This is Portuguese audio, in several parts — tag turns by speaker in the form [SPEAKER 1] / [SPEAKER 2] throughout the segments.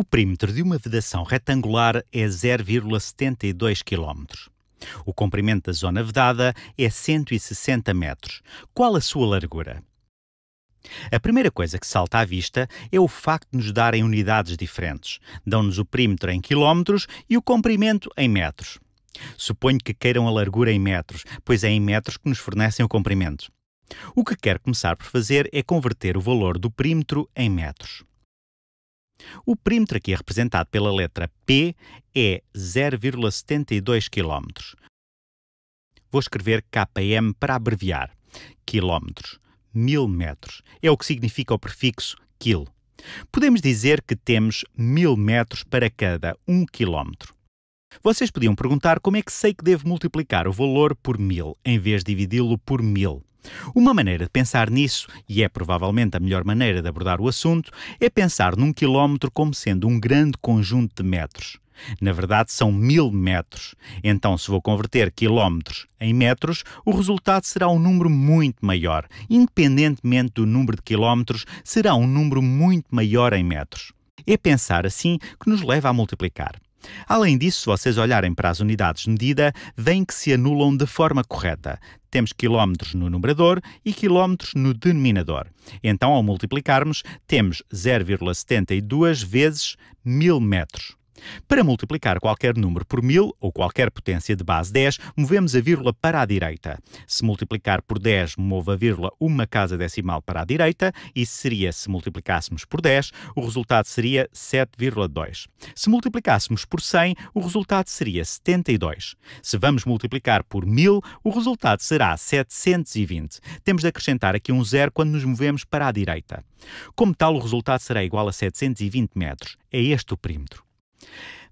[SPEAKER 1] O perímetro de uma vedação retangular é 0,72 km. O comprimento da zona vedada é 160 metros. Qual a sua largura? A primeira coisa que salta à vista é o facto de nos darem unidades diferentes. Dão-nos o perímetro em quilómetros e o comprimento em metros. Suponho que queiram a largura em metros, pois é em metros que nos fornecem o comprimento. O que quero começar por fazer é converter o valor do perímetro em metros. O perímetro aqui representado pela letra P é 0,72 km. Vou escrever KM para abreviar. Quilómetros, mil metros, é o que significa o prefixo quil. Podemos dizer que temos mil metros para cada um quilómetro. Vocês podiam perguntar como é que sei que devo multiplicar o valor por mil em vez de dividi-lo por mil. Uma maneira de pensar nisso, e é provavelmente a melhor maneira de abordar o assunto, é pensar num quilómetro como sendo um grande conjunto de metros. Na verdade, são mil metros. Então, se vou converter quilómetros em metros, o resultado será um número muito maior. Independentemente do número de quilómetros, será um número muito maior em metros. É pensar assim que nos leva a multiplicar. Além disso, se vocês olharem para as unidades de medida, veem que se anulam de forma correta temos quilómetros no numerador e quilómetros no denominador. Então, ao multiplicarmos, temos 0,72 vezes mil metros. Para multiplicar qualquer número por mil ou qualquer potência de base 10, movemos a vírgula para a direita. Se multiplicar por 10, move a vírgula uma casa decimal para a direita, e seria, se multiplicássemos por 10, o resultado seria 7,2. Se multiplicássemos por 100, o resultado seria 72. Se vamos multiplicar por 1000, o resultado será 720. Temos de acrescentar aqui um zero quando nos movemos para a direita. Como tal, o resultado será igual a 720 metros. É este o perímetro.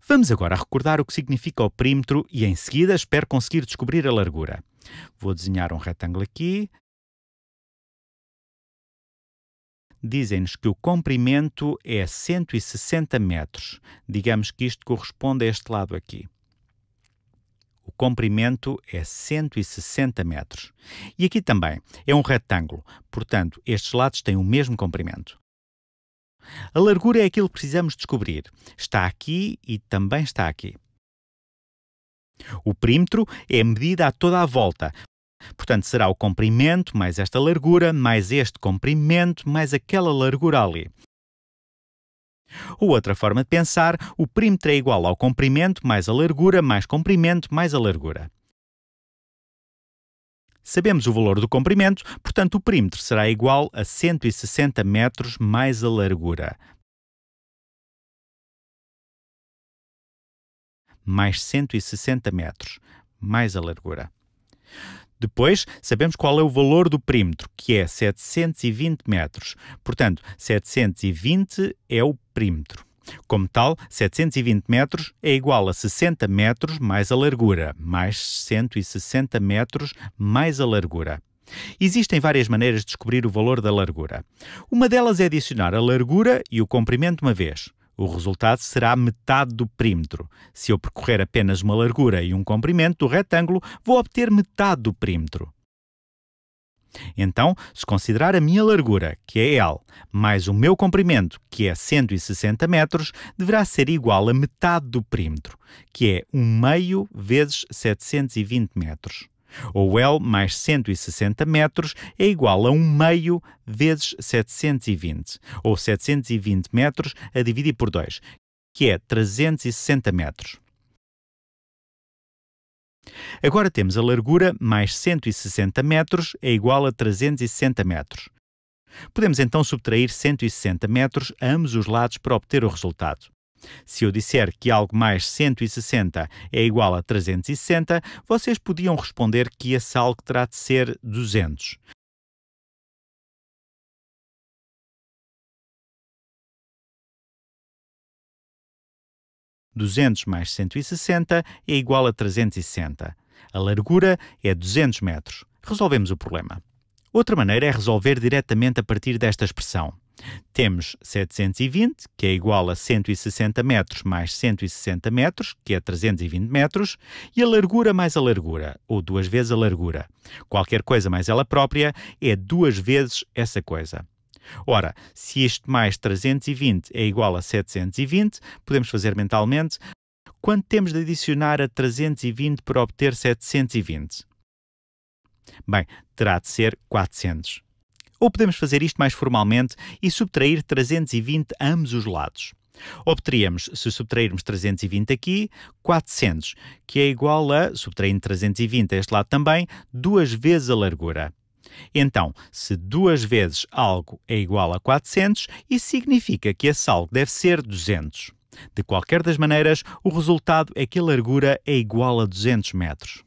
[SPEAKER 1] Vamos agora recordar o que significa o perímetro e, em seguida, espero conseguir descobrir a largura. Vou desenhar um retângulo aqui. Dizem-nos que o comprimento é 160 metros. Digamos que isto corresponde a este lado aqui. O comprimento é 160 metros. E aqui também é um retângulo, portanto, estes lados têm o mesmo comprimento. A largura é aquilo que precisamos descobrir. Está aqui e também está aqui. O perímetro é medida a toda a volta. Portanto, será o comprimento mais esta largura, mais este comprimento, mais aquela largura ali. Ou outra forma de pensar, o perímetro é igual ao comprimento mais a largura, mais comprimento, mais a largura. Sabemos o valor do comprimento, portanto, o perímetro será igual a 160 metros mais a largura. Mais 160 metros, mais a largura. Depois, sabemos qual é o valor do perímetro, que é 720 metros. Portanto, 720 é o perímetro. Como tal, 720 metros é igual a 60 metros mais a largura, mais 160 metros mais a largura. Existem várias maneiras de descobrir o valor da largura. Uma delas é adicionar a largura e o comprimento uma vez. O resultado será metade do perímetro. Se eu percorrer apenas uma largura e um comprimento do retângulo, vou obter metade do perímetro. Então, se considerar a minha largura, que é L, mais o meu comprimento, que é 160 metros, deverá ser igual a metade do perímetro, que é 1 meio vezes 720 metros. Ou L mais 160 metros é igual a 1 meio vezes 720, ou 720 metros a dividir por 2, que é 360 metros. Agora temos a largura mais 160 metros é igual a 360 metros. Podemos então subtrair 160 metros a ambos os lados para obter o resultado. Se eu disser que algo mais 160 é igual a 360, vocês podiam responder que esse algo terá de ser 200. 200 mais 160 é igual a 360. A largura é 200 metros. Resolvemos o problema. Outra maneira é resolver diretamente a partir desta expressão. Temos 720, que é igual a 160 metros mais 160 metros, que é 320 metros, e a largura mais a largura, ou duas vezes a largura. Qualquer coisa mais ela própria é duas vezes essa coisa. Ora, se este mais 320 é igual a 720, podemos fazer mentalmente quanto temos de adicionar a 320 para obter 720? Bem, terá de ser 400. Ou podemos fazer isto mais formalmente e subtrair 320 a ambos os lados. Obteríamos, se subtrairmos 320 aqui, 400, que é igual a, subtraindo 320 a este lado também, duas vezes a largura. Então, se duas vezes algo é igual a 400, isso significa que esse algo deve ser 200. De qualquer das maneiras, o resultado é que a largura é igual a 200 metros.